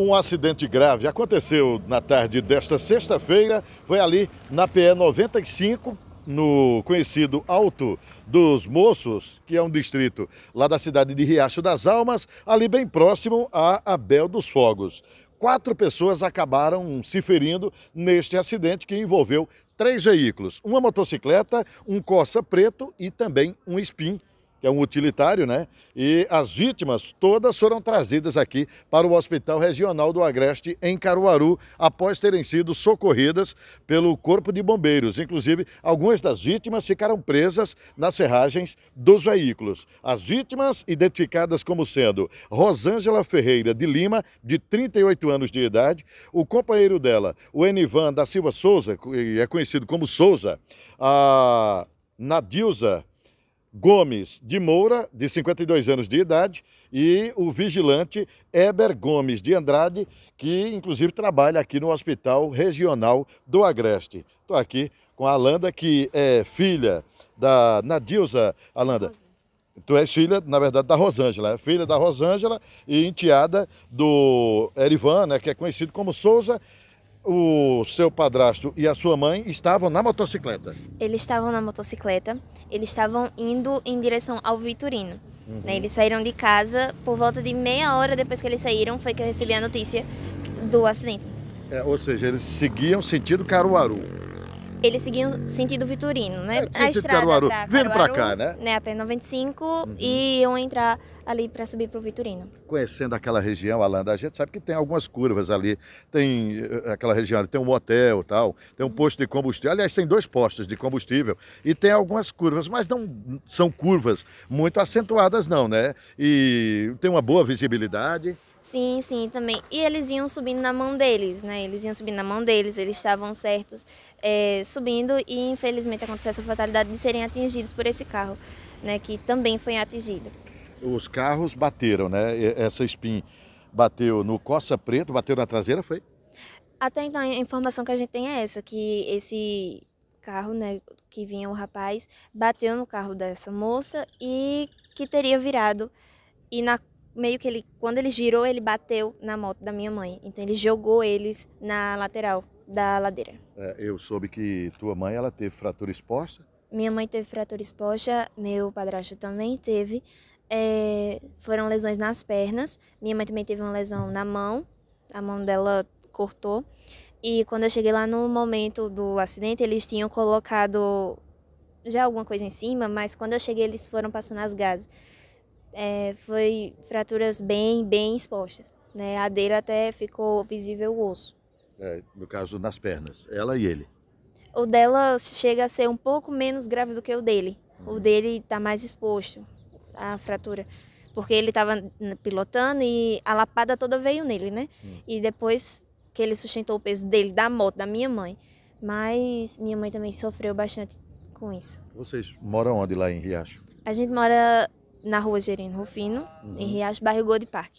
Um acidente grave aconteceu na tarde desta sexta-feira, foi ali na PE 95, no conhecido Alto dos Moços, que é um distrito lá da cidade de Riacho das Almas, ali bem próximo a Abel dos Fogos. Quatro pessoas acabaram se ferindo neste acidente que envolveu três veículos, uma motocicleta, um coça preto e também um Spin que é um utilitário, né? E as vítimas todas foram trazidas aqui para o Hospital Regional do Agreste, em Caruaru, após terem sido socorridas pelo Corpo de Bombeiros. Inclusive, algumas das vítimas ficaram presas nas ferragens dos veículos. As vítimas, identificadas como sendo Rosângela Ferreira de Lima, de 38 anos de idade, o companheiro dela, o Enivan da Silva Souza, que é conhecido como Souza, a Nadilza Gomes de Moura, de 52 anos de idade, e o vigilante Eber Gomes de Andrade, que inclusive trabalha aqui no Hospital Regional do Agreste. Estou aqui com a Alanda, que é filha da Nadilza Alanda. Tu és filha, na verdade, da Rosângela, é filha da Rosângela e enteada do Erivan, né, que é conhecido como Souza o seu padrasto e a sua mãe estavam na motocicleta? Eles estavam na motocicleta, eles estavam indo em direção ao Vitorino. Uhum. Né? Eles saíram de casa, por volta de meia hora depois que eles saíram, foi que eu recebi a notícia do acidente. É, ou seja, eles seguiam sentido Caruaru. Eles seguiam sentido Vitorino, né? É, a estrada Caruaru. Pra Vindo para cá, né? né? A p 95 uhum. e iam entrar ali para subir para o Vitorino. Conhecendo aquela região, Alan, a gente sabe que tem algumas curvas ali. Tem eh, aquela região, tem um motel tal, tem um uhum. posto de combustível. Aliás, tem dois postos de combustível e tem algumas curvas, mas não são curvas muito acentuadas não, né? E tem uma boa visibilidade. Sim, sim, também. E eles iam subindo na mão deles, né? Eles iam subindo na mão deles, eles estavam certos é, subindo e infelizmente aconteceu essa fatalidade de serem atingidos por esse carro, né? Que também foi atingido. Os carros bateram, né? Essa spin bateu no Costa Preto, bateu na traseira, foi? Até então a informação que a gente tem é essa, que esse carro, né, que vinha o rapaz, bateu no carro dessa moça e que teria virado e na meio que ele, quando ele girou, ele bateu na moto da minha mãe. Então ele jogou eles na lateral da ladeira. É, eu soube que tua mãe ela teve fratura exposta. Minha mãe teve fratura exposta, meu padrasto também teve. É, foram lesões nas pernas. Minha mãe também teve uma lesão na mão. A mão dela cortou. E quando eu cheguei lá no momento do acidente, eles tinham colocado já alguma coisa em cima, mas quando eu cheguei eles foram passando as gases é, foi fraturas bem, bem expostas. Né? A dele até ficou visível o osso. É, no caso, nas pernas, ela e ele. O dela chega a ser um pouco menos grave do que o dele. Uhum. O dele está mais exposto à fratura. Porque ele estava pilotando e a lapada toda veio nele, né? Uhum. E depois que ele sustentou o peso dele, da moto, da minha mãe. Mas minha mãe também sofreu bastante com isso. Vocês moram onde lá em Riacho? A gente mora na rua Gerino Rufino, uhum. em Riacho, bairro Gold Park.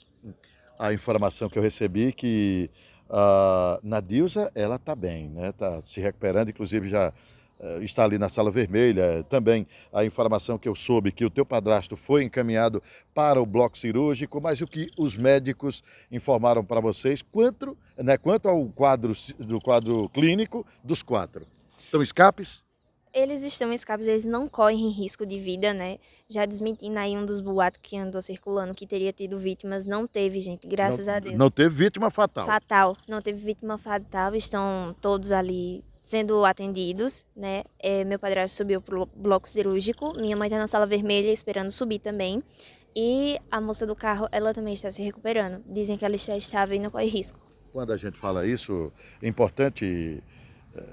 A informação que eu recebi é que a Nadilza, ela está bem, né? Está se recuperando, inclusive já eh, está ali na sala vermelha. Também a informação que eu soube que o teu padrasto foi encaminhado para o bloco cirúrgico, mas o que os médicos informaram para vocês quanto, né, quanto ao quadro do quadro clínico dos quatro. Então, escapes? Eles estão escapes, eles não correm risco de vida, né? Já desmentindo aí um dos boatos que andou circulando que teria tido vítimas, não teve, gente, graças não, a Deus. Não teve vítima fatal. Fatal, não teve vítima fatal, estão todos ali sendo atendidos, né? É, meu padrasto subiu pro bloco cirúrgico, minha mãe tá na sala vermelha esperando subir também. E a moça do carro, ela também está se recuperando. Dizem que ela já estava e não corre risco. Quando a gente fala isso, é importante eh,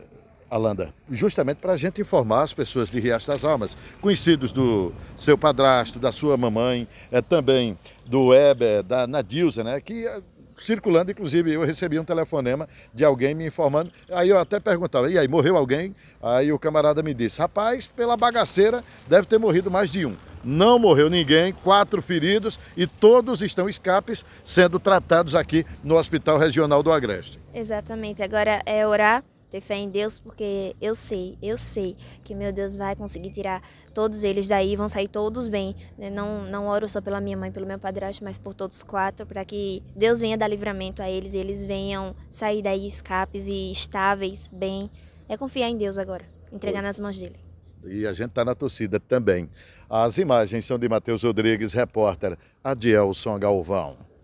Alanda, justamente para a gente informar as pessoas de Riacho das Almas, conhecidos do seu padrasto, da sua mamãe, é, também do Weber, da Nadilza, né? Que eh, circulando, inclusive eu recebi um telefonema de alguém me informando. Aí eu até perguntava, e aí, morreu alguém? Aí o camarada me disse, rapaz, pela bagaceira deve ter morrido mais de um. Não morreu ninguém, quatro feridos e todos estão escapes sendo tratados aqui no Hospital Regional do Agreste. Exatamente. Agora é orar ter fé em Deus, porque eu sei, eu sei que meu Deus vai conseguir tirar todos eles daí, vão sair todos bem. Né? Não, não oro só pela minha mãe, pelo meu padrasto, mas por todos quatro, para que Deus venha dar livramento a eles, e eles venham sair daí escapes e estáveis, bem. É confiar em Deus agora, entregar nas mãos dele. E a gente está na torcida também. As imagens são de Matheus Rodrigues, repórter Adielson Galvão.